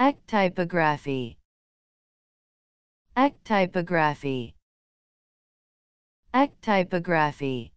Ectypography Ectypography Ectypography